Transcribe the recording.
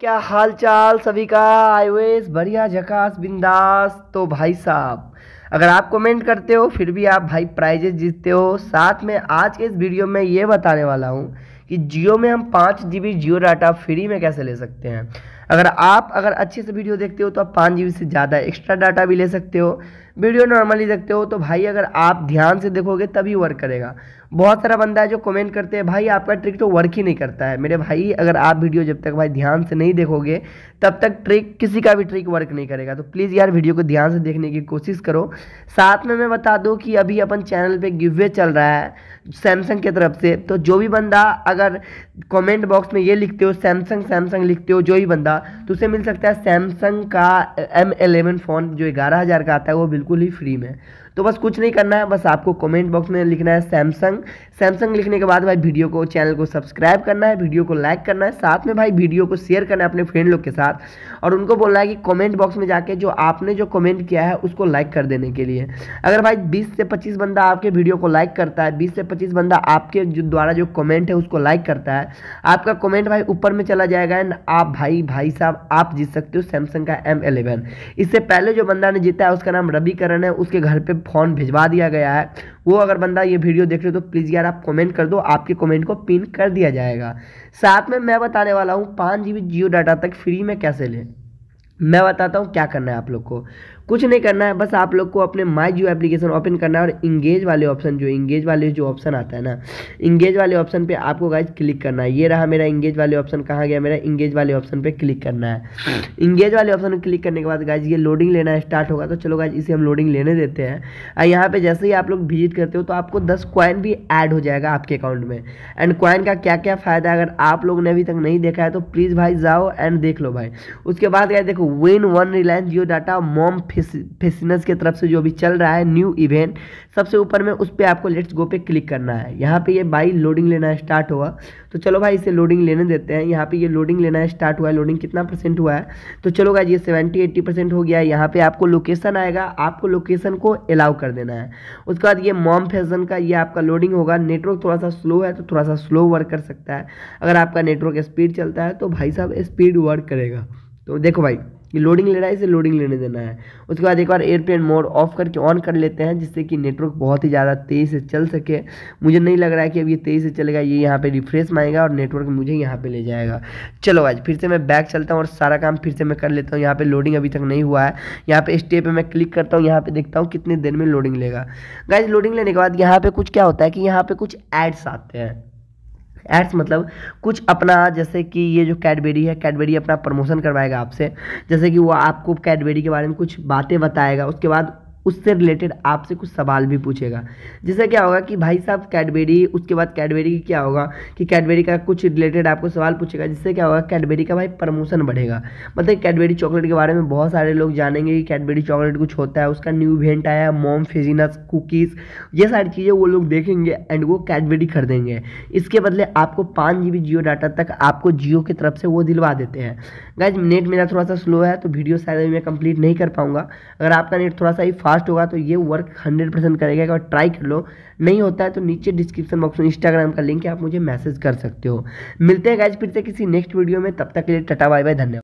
क्या हाल चाल सभी का आईवेस बढ़िया झकास बिंदास तो भाई साहब अगर आप कमेंट करते हो फिर भी आप भाई प्राइजेस जीतते हो साथ में आज के इस वीडियो में ये बताने वाला हूँ कि जियो में हम पाँच G B Jio data free में कैसे ले सकते हैं अगर आप अगर अच्छे से वीडियो देखते हो तो आप पाँच जी बी से ज़्यादा एक्स्ट्रा डाटा भी ले सकते हो वीडियो नॉर्मली देखते हो तो भाई अगर आप ध्यान से देखोगे तभी वर्क करेगा बहुत सारा बंदा है जो कमेंट करते हैं भाई आपका ट्रिक तो वर्क ही नहीं करता है मेरे भाई अगर आप वीडियो जब तक भाई ध्यान से नहीं देखोगे तब तक ट्रिक किसी का भी ट्रिक वर्क नहीं करेगा तो प्लीज़ यार वीडियो को ध्यान से देखने की कोशिश करो साथ में मैं बता दूँ कि अभी अपन चैनल पर गिवे चल रहा है सैमसंग की तरफ से तो जो भी बंदा अगर कमेंट बॉक्स में ये लिखते हो सैमसंग सैमसंग लिखते हो जो भी बंदा तो उसे मिल सकता है सैमसंग का एम एलेवन फ़ोन जो ग्यारह हज़ार का आता है वो बिल्कुल बिल्कुल ही फ्री में तो बस कुछ नहीं करना है बस आपको कमेंट बॉक्स में लिखना है सैमसंग सैमसंग लिखने के बाद भाई वीडियो को चैनल को सब्सक्राइब करना है वीडियो को लाइक करना है साथ में भाई वीडियो को शेयर करना है अपने फ्रेंड लोग के साथ और उनको बोलना है कि कमेंट बॉक्स में जाके जो आपने जो कमेंट किया है उसको लाइक कर देने के लिए अगर भाई बीस से पच्चीस बंदा आपके वीडियो को लाइक करता है बीस से पच्चीस बंदा आपके जो द्वारा जो कॉमेंट है उसको लाइक करता है आपका कॉमेंट भाई ऊपर में चला जाएगा एंड आप भाई भाई साहब आप जीत सकते हो सैमसंग का एम इससे पहले जो बंदा ने जीता है उसका नाम रवि करण है उसके घर पे फोन भिजवा दिया गया है वो अगर बंदा ये वीडियो देख रहे हो तो प्लीज़ यार आप कमेंट कर दो आपके कमेंट को पिन कर दिया जाएगा साथ में मैं बताने वाला हूँ पाँच जी बी जियो डाटा तक फ्री में कैसे लें मैं बताता हूँ क्या करना है आप लोग को कुछ नहीं करना है बस आप लोग को अपने माई जियो एप्लीकेशन ओपन करना है और इंगेज वाले ऑप्शन जो इंगेज वाले जो ऑप्शन आता है ना इंगेज वाले ऑप्शन पे आपको गाइज क्लिक करना है ये रहा मेरा इंगेज वाले ऑप्शन कहाँ गया मेरा इंगेज वाले ऑप्शन पे क्लिक करना है इंगेज वाले ऑप्शन क्लिक करने के बाद गाइज ये लोडिंग लेना स्टार्ट होगा तो चलो गाइज इसे हम लोडिंग लेने देते हैं और यहाँ पर जैसे ही आप लोग विजिट करते हो तो आपको दस क्वाइन भी ऐड हो जाएगा आपके अकाउंट में एंड क्वाइन का क्या क्या फ़ायदा अगर आप लोग ने अभी तक नहीं देखा है तो प्लीज़ भाई जाओ एंड देख लो भाई उसके बाद गाइज देखो विन वन रिलायंस जियो डाटा मॉम फेसिनस के तरफ से जो अभी चल रहा है न्यू इवेंट सबसे ऊपर में उस पर आपको लेट्स गो पे क्लिक करना है यहाँ पे ये बाई लोडिंग लेना स्टार्ट हुआ तो चलो भाई इसे लोडिंग लेने देते हैं यहाँ पे ये लोडिंग लेना स्टार्ट हुआ है लोडिंग कितना परसेंट हुआ है तो चलो भाई ये सेवेंटी एट्टी परसेंट हो गया है यहाँ पे आपको लोकेशन आएगा आपको लोकेशन को अलाउ कर देना है उसके बाद ये मॉम फैशन का ये आपका लोडिंग होगा नेटवर्क थोड़ा सा स्लो है तो थोड़ा सा स्लो वर्क कर सकता है अगर आपका नेटवर्क स्पीड चलता है तो भाई साहब स्पीड वर्क करेगा तो देखो भाई कि लोडिंग ले रहा है इसे लोडिंग लेने देना है उसके बाद एक बार एयरप्लेन मोड ऑफ करके ऑन कर लेते हैं जिससे कि नेटवर्क बहुत ही ज़्यादा तेज़ से चल सके मुझे नहीं लग रहा है कि अब ये तेज़ से चलेगा ये यहाँ पे रिफ्रेश मारेगा और नेटवर्क मुझे यहाँ पे ले जाएगा चलो आज फिर से मैं बैक चलता हूँ और सारा काम फिर से मैं कर लेता हूँ यहाँ पर लोडिंग अभी तक नहीं हुआ है यहाँ पर स्टे पर मैं क्लिक करता हूँ यहाँ पर देखता हूँ कितनी देर में लोडिंग लेगा गाइज लोडिंग लेने के बाद यहाँ पर कुछ क्या होता है कि यहाँ पर कुछ एड्स आते हैं एड्स मतलब कुछ अपना जैसे कि ये जो कैडबेरी है कैडबेरी अपना प्रमोशन करवाएगा आपसे जैसे कि वो आपको कैडबेरी के बारे में कुछ बातें बताएगा उसके बाद उससे रिलेटेड आपसे कुछ सवाल भी पूछेगा जैसे क्या होगा कि भाई साहब कैडबेरी उसके बाद कैडबेरी की क्या होगा कि कैडबेरी का कुछ रिलेटेड आपको सवाल पूछेगा जिससे क्या होगा कैडबेरी का भाई प्रमोशन बढ़ेगा मतलब कैडबेरी चॉकलेट के बारे में बहुत सारे लोग जानेंगे कि कैडबेरी चॉकलेट कुछ होता है उसका न्यू इवेंट आया है मोम फेजीनस कुकीज़ ये सारी चीज़ें वो लोग देखेंगे एंड वो कैडबेरी खरीदेंगे इसके बदले आपको पाँच जी जियो डाटा तक आपको जियो की तरफ से वो दिलवा देते हैं गाइज नेट मेरा थोड़ा सा स्लो है तो वीडियो शायद मैं कंप्लीट नहीं कर पाऊंगा अगर आपका नेट थोड़ा सा ही फास्ट होगा तो ये वर्क हंड्रेड परसेंट करेगा अगर ट्राई कर लो नहीं होता है तो नीचे डिस्क्रिप्शन बॉक्स में इंस्टाग्राम का लिंक है आप मुझे मैसेज कर सकते हो मिलते हैं गाइज फिर से किसी नेक्स्ट वीडियो में तब तक के लिए टटा बाय बाय धन्यवाद